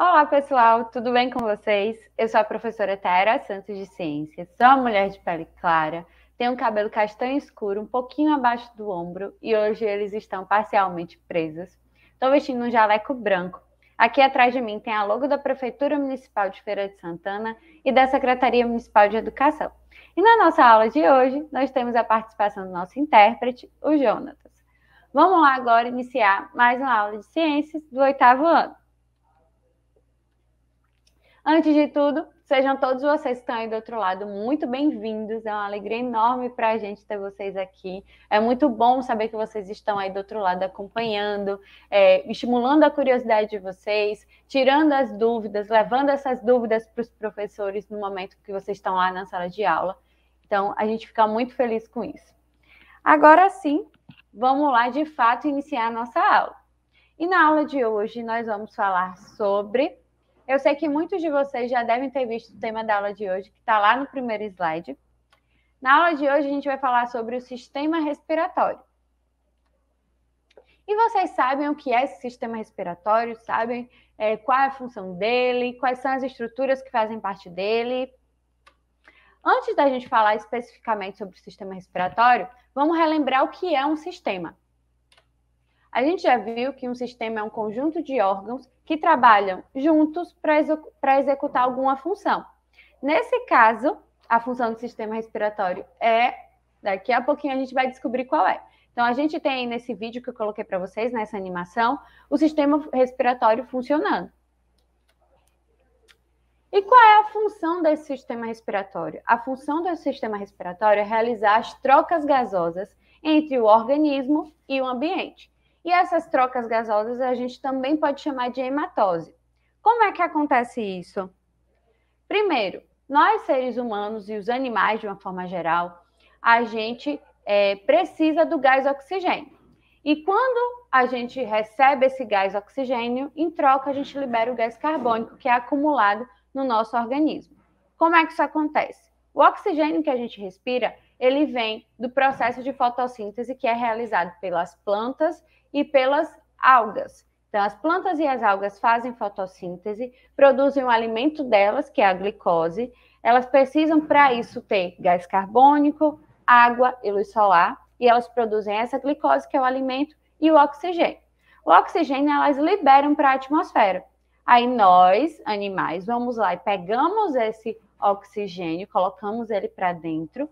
Olá, pessoal, tudo bem com vocês? Eu sou a professora Tara Santos de Ciências, sou uma mulher de pele clara, tenho um cabelo castanho escuro um pouquinho abaixo do ombro e hoje eles estão parcialmente presos. Estou vestindo um jaleco branco. Aqui atrás de mim tem a logo da Prefeitura Municipal de Feira de Santana e da Secretaria Municipal de Educação. E na nossa aula de hoje, nós temos a participação do nosso intérprete, o Jonatas. Vamos lá agora iniciar mais uma aula de ciências do oitavo ano. Antes de tudo, sejam todos vocês que estão aí do outro lado muito bem-vindos. É uma alegria enorme para a gente ter vocês aqui. É muito bom saber que vocês estão aí do outro lado acompanhando, é, estimulando a curiosidade de vocês, tirando as dúvidas, levando essas dúvidas para os professores no momento que vocês estão lá na sala de aula. Então, a gente fica muito feliz com isso. Agora sim, vamos lá de fato iniciar a nossa aula. E na aula de hoje nós vamos falar sobre eu sei que muitos de vocês já devem ter visto o tema da aula de hoje, que está lá no primeiro slide. Na aula de hoje, a gente vai falar sobre o sistema respiratório. E vocês sabem o que é esse sistema respiratório, sabem é, qual é a função dele, quais são as estruturas que fazem parte dele. Antes da gente falar especificamente sobre o sistema respiratório, vamos relembrar o que é um sistema. A gente já viu que um sistema é um conjunto de órgãos que trabalham juntos para execu executar alguma função. Nesse caso, a função do sistema respiratório é. Daqui a pouquinho a gente vai descobrir qual é. Então, a gente tem nesse vídeo que eu coloquei para vocês, nessa animação, o sistema respiratório funcionando. E qual é a função desse sistema respiratório? A função do sistema respiratório é realizar as trocas gasosas entre o organismo e o ambiente. E essas trocas gasosas a gente também pode chamar de hematose. Como é que acontece isso? Primeiro, nós seres humanos e os animais, de uma forma geral, a gente é, precisa do gás oxigênio. E quando a gente recebe esse gás oxigênio, em troca a gente libera o gás carbônico que é acumulado no nosso organismo. Como é que isso acontece? O oxigênio que a gente respira ele vem do processo de fotossíntese que é realizado pelas plantas e pelas algas. Então, as plantas e as algas fazem fotossíntese, produzem o alimento delas, que é a glicose. Elas precisam, para isso, ter gás carbônico, água e luz solar, e elas produzem essa glicose, que é o alimento, e o oxigênio. O oxigênio elas liberam para a atmosfera. Aí nós, animais, vamos lá e pegamos esse oxigênio, colocamos ele para dentro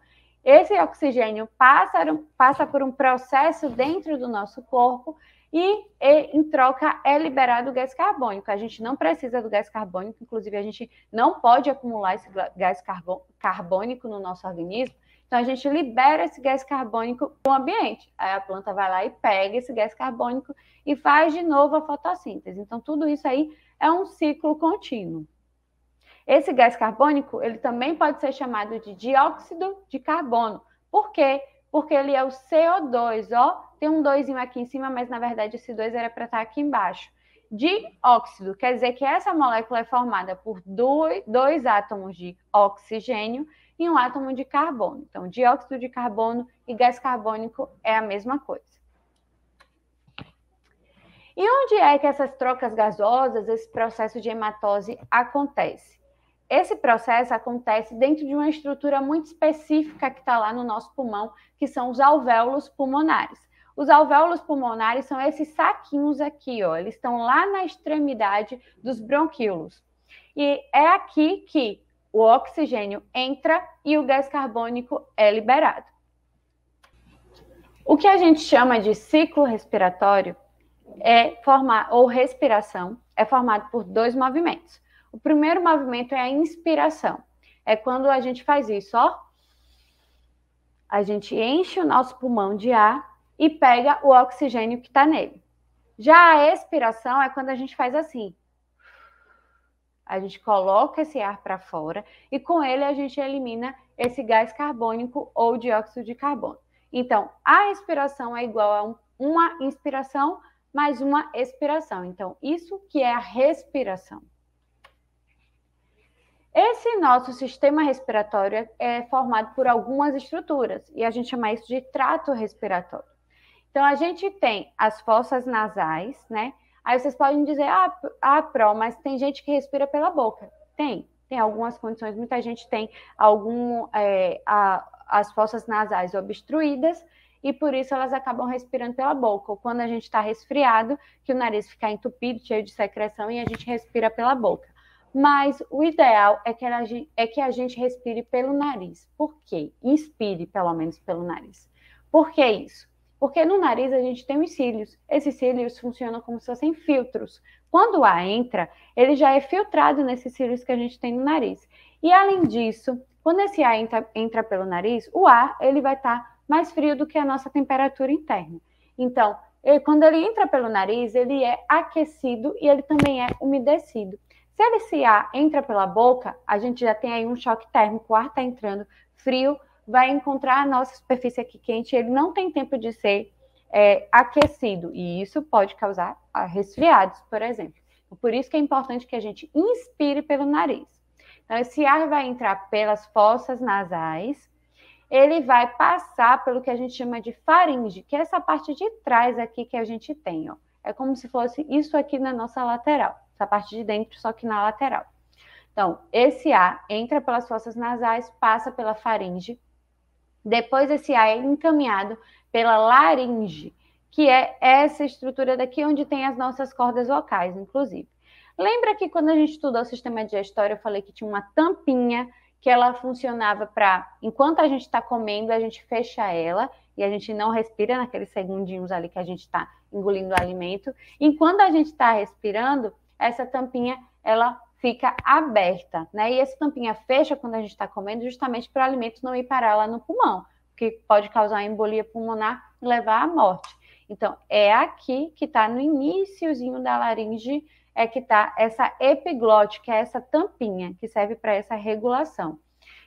esse oxigênio passa, passa por um processo dentro do nosso corpo e, e, em troca é liberado o gás carbônico. A gente não precisa do gás carbônico, inclusive a gente não pode acumular esse gás carbônico no nosso organismo. Então a gente libera esse gás carbônico para o ambiente. Aí a planta vai lá e pega esse gás carbônico e faz de novo a fotossíntese. Então tudo isso aí é um ciclo contínuo. Esse gás carbônico, ele também pode ser chamado de dióxido de carbono. Por quê? Porque ele é o CO2, ó. Tem um 2 aqui em cima, mas na verdade esse 2 era para estar tá aqui embaixo. Dióxido quer dizer que essa molécula é formada por dois, dois átomos de oxigênio e um átomo de carbono. Então, dióxido de carbono e gás carbônico é a mesma coisa. E onde é que essas trocas gasosas, esse processo de hematose acontece? Esse processo acontece dentro de uma estrutura muito específica que está lá no nosso pulmão, que são os alvéolos pulmonares. Os alvéolos pulmonares são esses saquinhos aqui, ó, eles estão lá na extremidade dos bronquíolos. E é aqui que o oxigênio entra e o gás carbônico é liberado. O que a gente chama de ciclo respiratório é formar ou respiração é formado por dois movimentos. O primeiro movimento é a inspiração. É quando a gente faz isso, ó. A gente enche o nosso pulmão de ar e pega o oxigênio que está nele. Já a expiração é quando a gente faz assim. A gente coloca esse ar para fora e com ele a gente elimina esse gás carbônico ou dióxido de carbono. Então, a expiração é igual a uma inspiração mais uma expiração. Então, isso que é a respiração. Esse nosso sistema respiratório é formado por algumas estruturas e a gente chama isso de trato respiratório. Então, a gente tem as fossas nasais, né? Aí vocês podem dizer, ah, ah, Pro, mas tem gente que respira pela boca. Tem, tem algumas condições, muita gente tem algum, é, a, as fossas nasais obstruídas e por isso elas acabam respirando pela boca. Ou quando a gente está resfriado, que o nariz fica entupido, cheio de secreção e a gente respira pela boca. Mas o ideal é que, a gente, é que a gente respire pelo nariz. Por quê? Inspire, pelo menos, pelo nariz. Por que isso? Porque no nariz a gente tem os cílios. Esses cílios funcionam como se fossem filtros. Quando o ar entra, ele já é filtrado nesses cílios que a gente tem no nariz. E além disso, quando esse ar entra, entra pelo nariz, o ar ele vai estar tá mais frio do que a nossa temperatura interna. Então, ele, quando ele entra pelo nariz, ele é aquecido e ele também é umedecido. Se esse ar entra pela boca, a gente já tem aí um choque térmico, o ar está entrando frio, vai encontrar a nossa superfície aqui quente, ele não tem tempo de ser é, aquecido, e isso pode causar ah, resfriados, por exemplo. Então, por isso que é importante que a gente inspire pelo nariz. Então, esse ar vai entrar pelas fossas nasais, ele vai passar pelo que a gente chama de faringe, que é essa parte de trás aqui que a gente tem, ó. É como se fosse isso aqui na nossa lateral essa parte de dentro, só que na lateral. Então, esse ar entra pelas fossas nasais, passa pela faringe. Depois, esse ar é encaminhado pela laringe, que é essa estrutura daqui onde tem as nossas cordas vocais, inclusive. Lembra que quando a gente estudou o sistema digestório, eu falei que tinha uma tampinha que ela funcionava para, enquanto a gente está comendo, a gente fecha ela e a gente não respira naqueles segundinhos ali que a gente está engolindo o alimento. Enquanto a gente está respirando, essa tampinha ela fica aberta, né? E essa tampinha fecha quando a gente está comendo, justamente para o alimento não ir parar lá no pulmão, que pode causar embolia pulmonar e levar à morte. Então, é aqui que está no iníciozinho da laringe, é que está essa epiglote, que é essa tampinha que serve para essa regulação.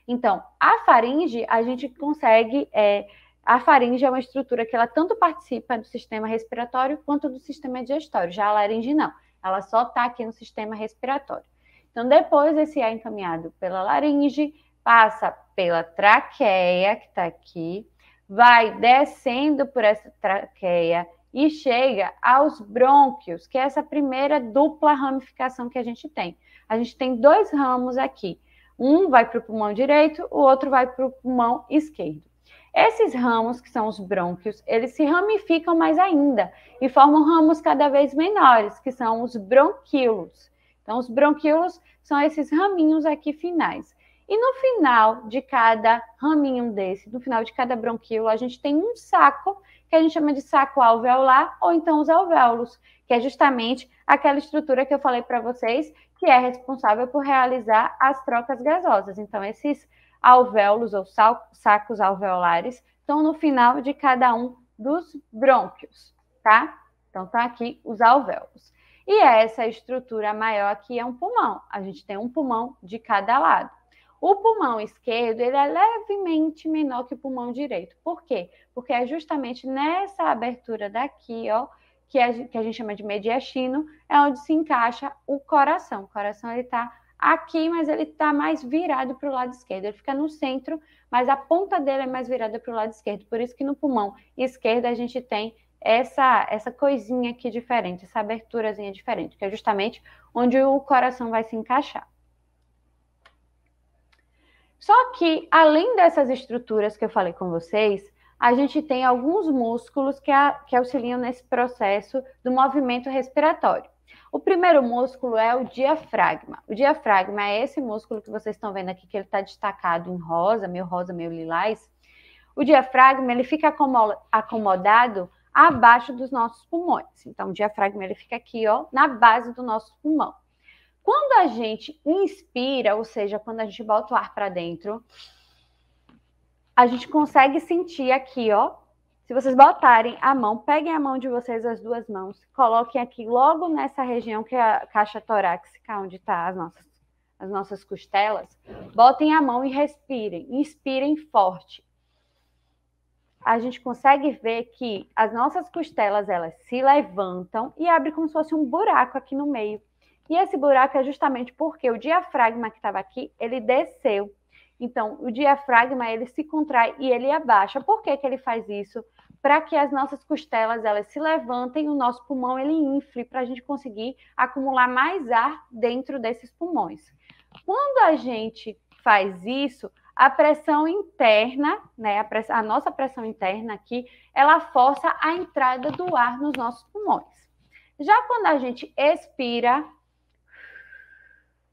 Então, a faringe, a gente consegue. É, a faringe é uma estrutura que ela tanto participa do sistema respiratório quanto do sistema digestório, já a laringe não ela só está aqui no sistema respiratório. Então, depois esse ar é encaminhado pela laringe, passa pela traqueia, que está aqui, vai descendo por essa traqueia e chega aos brônquios, que é essa primeira dupla ramificação que a gente tem. A gente tem dois ramos aqui. Um vai para o pulmão direito, o outro vai para o pulmão esquerdo. Esses ramos, que são os brônquios, eles se ramificam mais ainda e formam ramos cada vez menores, que são os bronquíolos. Então, os bronquíolos são esses raminhos aqui finais. E no final de cada raminho desse, no final de cada bronquíolo, a gente tem um saco, que a gente chama de saco alveolar, ou então os alvéolos, que é justamente aquela estrutura que eu falei para vocês, que é responsável por realizar as trocas gasosas. Então, esses alvéolos ou sacos alveolares estão no final de cada um dos brônquios, tá? Então, estão tá aqui os alvéolos. E é essa estrutura maior aqui é um pulmão. A gente tem um pulmão de cada lado. O pulmão esquerdo ele é levemente menor que o pulmão direito. Por quê? Porque é justamente nessa abertura daqui, ó, que a, gente, chama de mediastino, é onde se encaixa o coração. O coração ele está aqui, mas ele está mais virado para o lado esquerdo. Ele fica no centro, mas a ponta dele é mais virada para o lado esquerdo. Por isso que no pulmão esquerdo a gente tem essa, essa coisinha aqui diferente, essa aberturazinha diferente, que é justamente onde o coração vai se encaixar. Só que, além dessas estruturas que eu falei com vocês, a gente tem alguns músculos que, a, que auxiliam nesse processo do movimento respiratório. O primeiro músculo é o diafragma. O diafragma é esse músculo que vocês estão vendo aqui, que ele está destacado em rosa, meio rosa, meio lilás. O diafragma, ele fica acomodado abaixo dos nossos pulmões. Então, o diafragma, ele fica aqui, ó, na base do nosso pulmão. Quando a gente inspira, ou seja, quando a gente bota o ar para dentro, a gente consegue sentir aqui, ó, se vocês botarem a mão, peguem a mão de vocês, as duas mãos, coloquem aqui logo nessa região que é a caixa torácica, onde está as nossas, as nossas costelas. Botem a mão e respirem, inspirem forte. A gente consegue ver que as nossas costelas elas se levantam e abre como se fosse um buraco aqui no meio. E esse buraco é justamente porque o diafragma que estava aqui, ele desceu. Então, o diafragma, ele se contrai e ele abaixa. Por que, que ele faz isso? para que as nossas costelas elas se levantem, o nosso pulmão ele infle para a gente conseguir acumular mais ar dentro desses pulmões. Quando a gente faz isso, a pressão interna, né, a, press a nossa pressão interna aqui, ela força a entrada do ar nos nossos pulmões. Já quando a gente expira,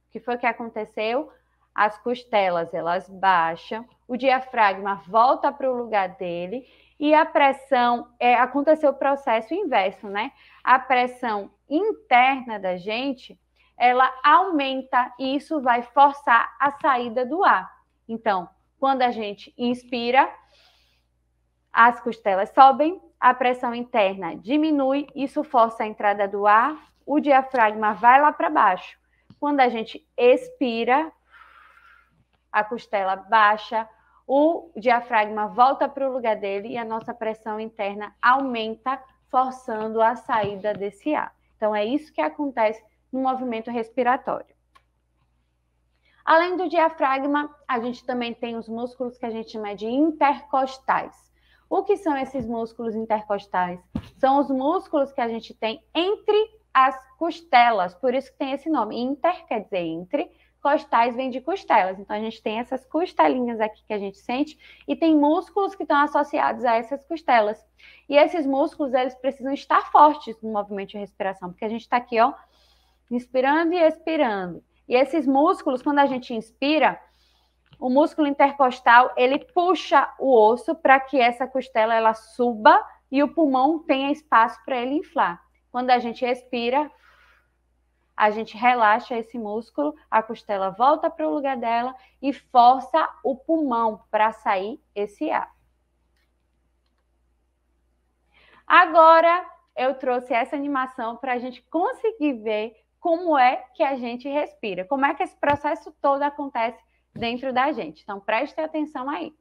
o que foi que aconteceu? As costelas elas baixam, o diafragma volta para o lugar dele e a pressão, é, aconteceu o processo inverso, né? A pressão interna da gente, ela aumenta e isso vai forçar a saída do ar. Então, quando a gente inspira, as costelas sobem, a pressão interna diminui, isso força a entrada do ar, o diafragma vai lá para baixo. Quando a gente expira, a costela baixa, o diafragma volta para o lugar dele e a nossa pressão interna aumenta, forçando a saída desse ar. Então, é isso que acontece no movimento respiratório. Além do diafragma, a gente também tem os músculos que a gente chama de intercostais. O que são esses músculos intercostais? São os músculos que a gente tem entre as costelas, por isso que tem esse nome. Inter quer dizer entre, costais vêm de costelas. Então, a gente tem essas costelinhas aqui que a gente sente e tem músculos que estão associados a essas costelas. E esses músculos, eles precisam estar fortes no movimento de respiração, porque a gente está aqui, ó, inspirando e expirando. E esses músculos, quando a gente inspira, o músculo intercostal, ele puxa o osso para que essa costela, ela suba e o pulmão tenha espaço para ele inflar. Quando a gente expira, a gente relaxa esse músculo, a costela volta para o lugar dela e força o pulmão para sair esse ar. Agora eu trouxe essa animação para a gente conseguir ver como é que a gente respira, como é que esse processo todo acontece dentro da gente. Então preste atenção aí.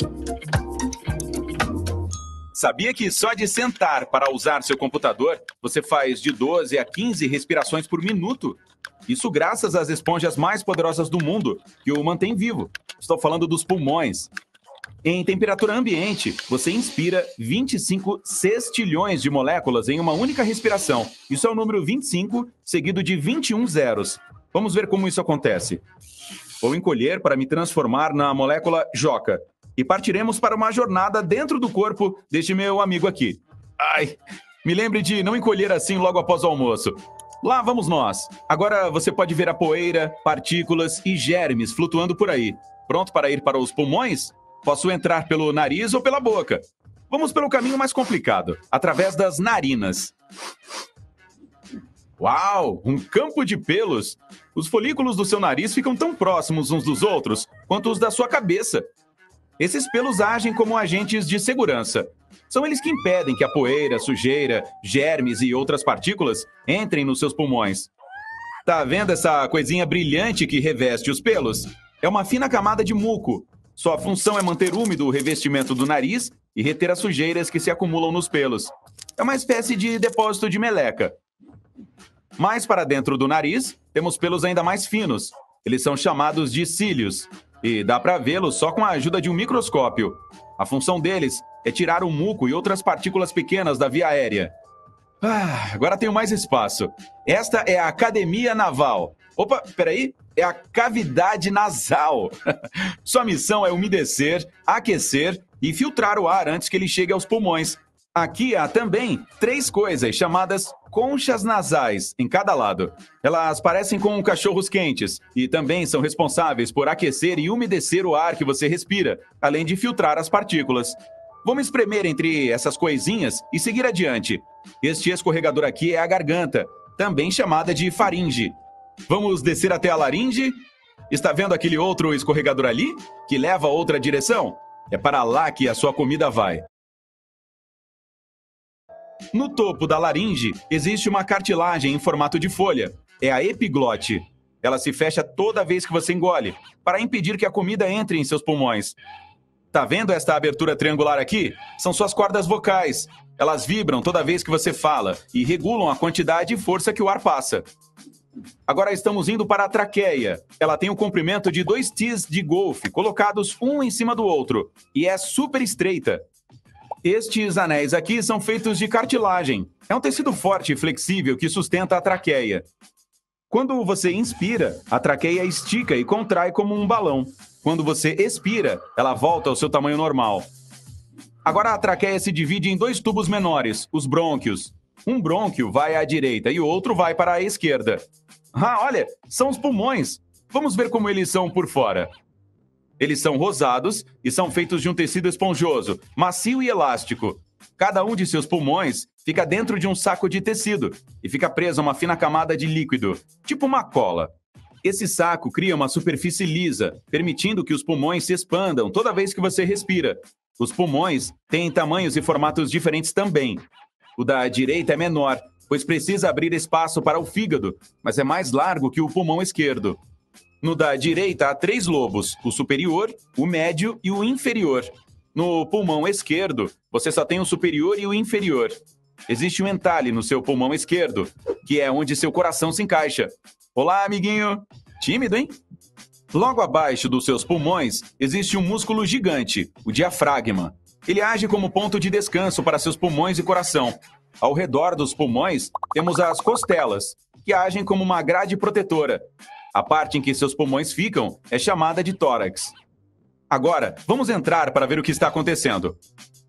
Música Sabia que só de sentar para usar seu computador, você faz de 12 a 15 respirações por minuto? Isso graças às esponjas mais poderosas do mundo, que o mantém vivo. Estou falando dos pulmões. Em temperatura ambiente, você inspira 25 sextilhões de moléculas em uma única respiração. Isso é o número 25, seguido de 21 zeros. Vamos ver como isso acontece. Vou encolher para me transformar na molécula Joca, e partiremos para uma jornada dentro do corpo deste meu amigo aqui. Ai, me lembre de não encolher assim logo após o almoço. Lá vamos nós. Agora você pode ver a poeira, partículas e germes flutuando por aí. Pronto para ir para os pulmões? Posso entrar pelo nariz ou pela boca. Vamos pelo caminho mais complicado, através das narinas. Uau, um campo de pelos! Os folículos do seu nariz ficam tão próximos uns dos outros quanto os da sua cabeça. Esses pelos agem como agentes de segurança. São eles que impedem que a poeira, sujeira, germes e outras partículas entrem nos seus pulmões. Tá vendo essa coisinha brilhante que reveste os pelos? É uma fina camada de muco. Sua função é manter úmido o revestimento do nariz e reter as sujeiras que se acumulam nos pelos. É uma espécie de depósito de meleca. Mais para dentro do nariz, temos pelos ainda mais finos. Eles são chamados de cílios e dá para vê-los só com a ajuda de um microscópio. A função deles é tirar o muco e outras partículas pequenas da via aérea. Ah, agora tenho mais espaço. Esta é a Academia Naval. Opa, peraí, é a cavidade nasal. Sua missão é umedecer, aquecer e filtrar o ar antes que ele chegue aos pulmões, Aqui há também três coisas chamadas conchas nasais em cada lado. Elas parecem com cachorros quentes e também são responsáveis por aquecer e umedecer o ar que você respira, além de filtrar as partículas. Vamos espremer entre essas coisinhas e seguir adiante. Este escorregador aqui é a garganta, também chamada de faringe. Vamos descer até a laringe? Está vendo aquele outro escorregador ali? Que leva a outra direção? É para lá que a sua comida vai. No topo da laringe existe uma cartilagem em formato de folha. É a epiglote. Ela se fecha toda vez que você engole, para impedir que a comida entre em seus pulmões. Tá vendo esta abertura triangular aqui? São suas cordas vocais. Elas vibram toda vez que você fala e regulam a quantidade e força que o ar passa. Agora estamos indo para a traqueia. Ela tem o um comprimento de dois tis de golfe, colocados um em cima do outro, e é super estreita. Estes anéis aqui são feitos de cartilagem. É um tecido forte e flexível que sustenta a traqueia. Quando você inspira, a traqueia estica e contrai como um balão. Quando você expira, ela volta ao seu tamanho normal. Agora a traqueia se divide em dois tubos menores, os brônquios. Um brônquio vai à direita e o outro vai para a esquerda. Ah, olha, são os pulmões. Vamos ver como eles são por fora. Eles são rosados e são feitos de um tecido esponjoso, macio e elástico. Cada um de seus pulmões fica dentro de um saco de tecido e fica preso a uma fina camada de líquido, tipo uma cola. Esse saco cria uma superfície lisa, permitindo que os pulmões se expandam toda vez que você respira. Os pulmões têm tamanhos e formatos diferentes também. O da direita é menor, pois precisa abrir espaço para o fígado, mas é mais largo que o pulmão esquerdo. No da direita, há três lobos: o superior, o médio e o inferior. No pulmão esquerdo, você só tem o superior e o inferior. Existe um entalhe no seu pulmão esquerdo, que é onde seu coração se encaixa. Olá, amiguinho! Tímido, hein? Logo abaixo dos seus pulmões existe um músculo gigante, o diafragma. Ele age como ponto de descanso para seus pulmões e coração. Ao redor dos pulmões temos as costelas, que agem como uma grade protetora. A parte em que seus pulmões ficam é chamada de tórax. Agora, vamos entrar para ver o que está acontecendo.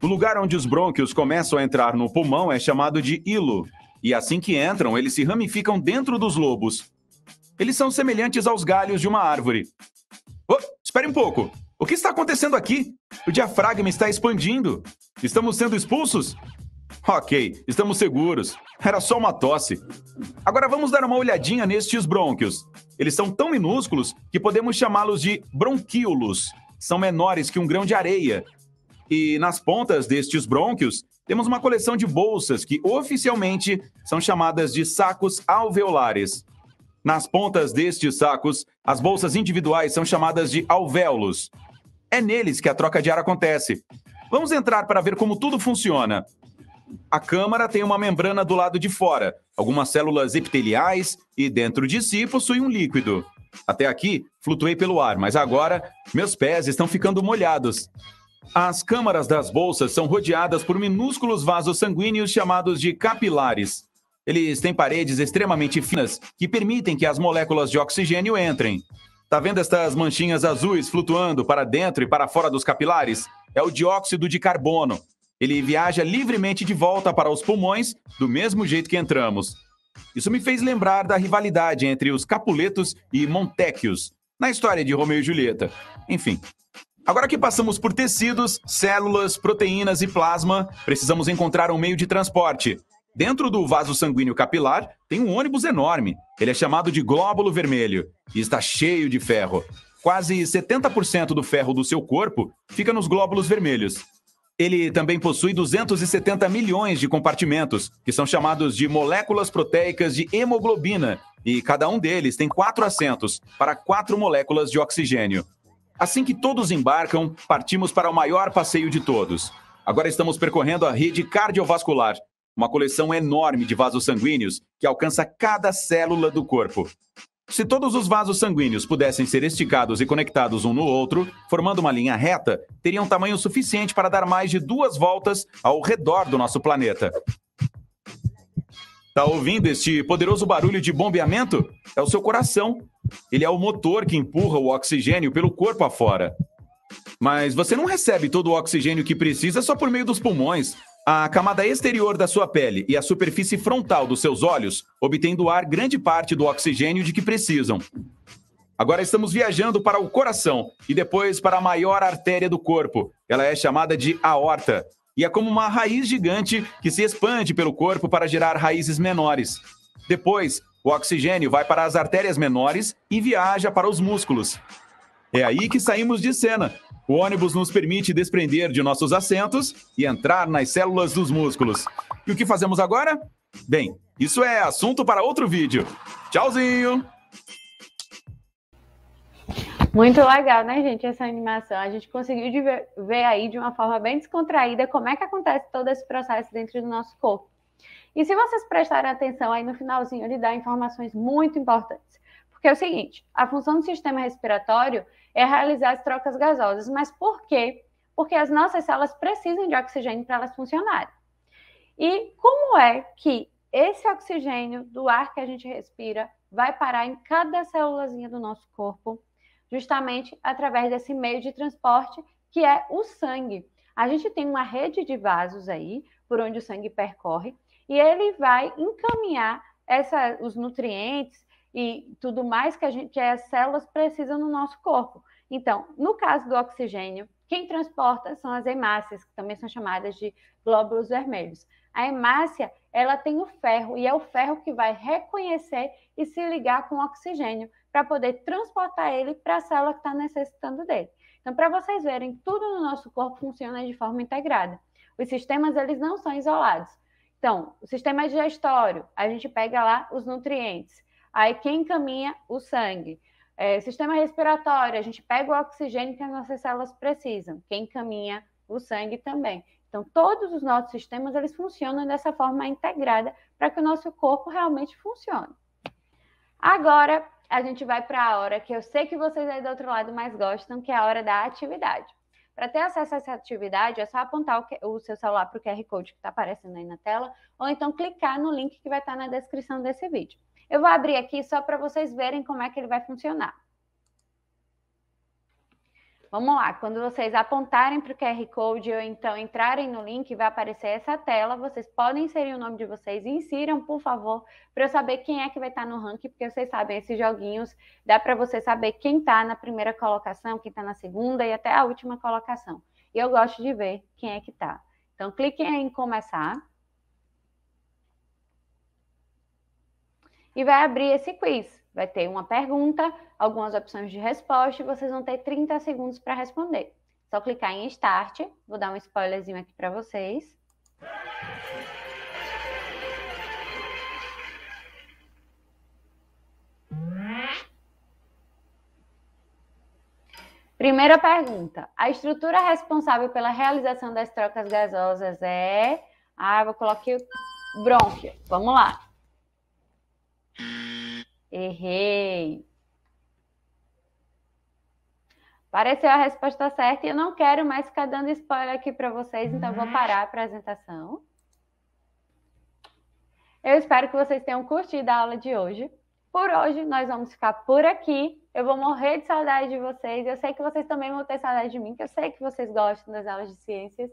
O lugar onde os brônquios começam a entrar no pulmão é chamado de hilo, e assim que entram, eles se ramificam dentro dos lobos. Eles são semelhantes aos galhos de uma árvore. Oh, espere um pouco! O que está acontecendo aqui? O diafragma está expandindo. Estamos sendo expulsos? Ok, estamos seguros. Era só uma tosse. Agora vamos dar uma olhadinha nestes brônquios. Eles são tão minúsculos que podemos chamá-los de bronquíolos. São menores que um grão de areia. E nas pontas destes brônquios temos uma coleção de bolsas que oficialmente são chamadas de sacos alveolares. Nas pontas destes sacos, as bolsas individuais são chamadas de alvéolos. É neles que a troca de ar acontece. Vamos entrar para ver como tudo funciona. A câmara tem uma membrana do lado de fora, algumas células epiteliais e dentro de si possui um líquido. Até aqui, flutuei pelo ar, mas agora meus pés estão ficando molhados. As câmaras das bolsas são rodeadas por minúsculos vasos sanguíneos chamados de capilares. Eles têm paredes extremamente finas que permitem que as moléculas de oxigênio entrem. Tá vendo estas manchinhas azuis flutuando para dentro e para fora dos capilares? É o dióxido de carbono, ele viaja livremente de volta para os pulmões, do mesmo jeito que entramos. Isso me fez lembrar da rivalidade entre os Capuletos e Montecchios, na história de Romeu e Julieta. Enfim. Agora que passamos por tecidos, células, proteínas e plasma, precisamos encontrar um meio de transporte. Dentro do vaso sanguíneo capilar tem um ônibus enorme. Ele é chamado de glóbulo vermelho e está cheio de ferro. Quase 70% do ferro do seu corpo fica nos glóbulos vermelhos. Ele também possui 270 milhões de compartimentos, que são chamados de moléculas proteicas de hemoglobina, e cada um deles tem quatro assentos para quatro moléculas de oxigênio. Assim que todos embarcam, partimos para o maior passeio de todos. Agora estamos percorrendo a rede cardiovascular, uma coleção enorme de vasos sanguíneos que alcança cada célula do corpo. Se todos os vasos sanguíneos pudessem ser esticados e conectados um no outro, formando uma linha reta, teriam tamanho suficiente para dar mais de duas voltas ao redor do nosso planeta. Tá ouvindo este poderoso barulho de bombeamento? É o seu coração. Ele é o motor que empurra o oxigênio pelo corpo afora. Mas você não recebe todo o oxigênio que precisa só por meio dos pulmões. A camada exterior da sua pele e a superfície frontal dos seus olhos obtêm do ar grande parte do oxigênio de que precisam. Agora estamos viajando para o coração e depois para a maior artéria do corpo. Ela é chamada de aorta e é como uma raiz gigante que se expande pelo corpo para gerar raízes menores. Depois, o oxigênio vai para as artérias menores e viaja para os músculos. É aí que saímos de cena o ônibus nos permite desprender de nossos assentos e entrar nas células dos músculos. E o que fazemos agora? Bem, isso é assunto para outro vídeo. Tchauzinho! Muito legal, né, gente, essa animação. A gente conseguiu ver, ver aí de uma forma bem descontraída como é que acontece todo esse processo dentro do nosso corpo. E se vocês prestarem atenção aí no finalzinho, ele dá informações muito importantes. Porque é o seguinte, a função do sistema respiratório é realizar as trocas gasosas, mas por quê? Porque as nossas células precisam de oxigênio para elas funcionarem. E como é que esse oxigênio do ar que a gente respira vai parar em cada célulazinha do nosso corpo? Justamente através desse meio de transporte que é o sangue. A gente tem uma rede de vasos aí, por onde o sangue percorre, e ele vai encaminhar essa, os nutrientes e tudo mais que, a gente, que as células precisam no nosso corpo. Então, no caso do oxigênio, quem transporta são as hemácias, que também são chamadas de glóbulos vermelhos. A hemácia, ela tem o ferro, e é o ferro que vai reconhecer e se ligar com o oxigênio, para poder transportar ele para a célula que está necessitando dele. Então, para vocês verem, tudo no nosso corpo funciona de forma integrada. Os sistemas, eles não são isolados. Então, o sistema digestório, a gente pega lá os nutrientes. Aí quem caminha o sangue? É, sistema respiratório, a gente pega o oxigênio que as nossas células precisam. Quem caminha o sangue também. Então, todos os nossos sistemas, eles funcionam dessa forma integrada para que o nosso corpo realmente funcione. Agora, a gente vai para a hora que eu sei que vocês aí do outro lado mais gostam, que é a hora da atividade. Para ter acesso a essa atividade, é só apontar o, o seu celular para o QR Code que está aparecendo aí na tela, ou então clicar no link que vai estar tá na descrição desse vídeo. Eu vou abrir aqui só para vocês verem como é que ele vai funcionar. Vamos lá, quando vocês apontarem para o QR Code ou então entrarem no link, vai aparecer essa tela. Vocês podem inserir o nome de vocês, insiram, por favor, para eu saber quem é que vai estar tá no ranking, porque vocês sabem, esses joguinhos dá para você saber quem está na primeira colocação, quem está na segunda e até a última colocação. E eu gosto de ver quem é que está. Então, cliquem em começar. e vai abrir esse quiz. Vai ter uma pergunta, algumas opções de resposta e vocês vão ter 30 segundos para responder. Só clicar em Start. Vou dar um spoilerzinho aqui para vocês. Primeira pergunta. A estrutura responsável pela realização das trocas gasosas é. Ah, vou colocar o brônquio. Vamos lá. Errei. Pareceu a resposta certa e eu não quero mais ficar dando spoiler aqui para vocês, então vou uhum. parar a apresentação. Eu espero que vocês tenham curtido a aula de hoje. Por hoje, nós vamos ficar por aqui. Eu vou morrer de saudade de vocês. Eu sei que vocês também vão ter saudade de mim, que eu sei que vocês gostam das aulas de ciências.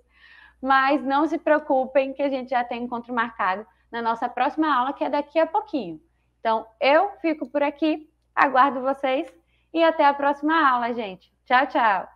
Mas não se preocupem, que a gente já tem encontro marcado na nossa próxima aula, que é daqui a pouquinho. Então, eu fico por aqui, aguardo vocês e até a próxima aula, gente. Tchau, tchau!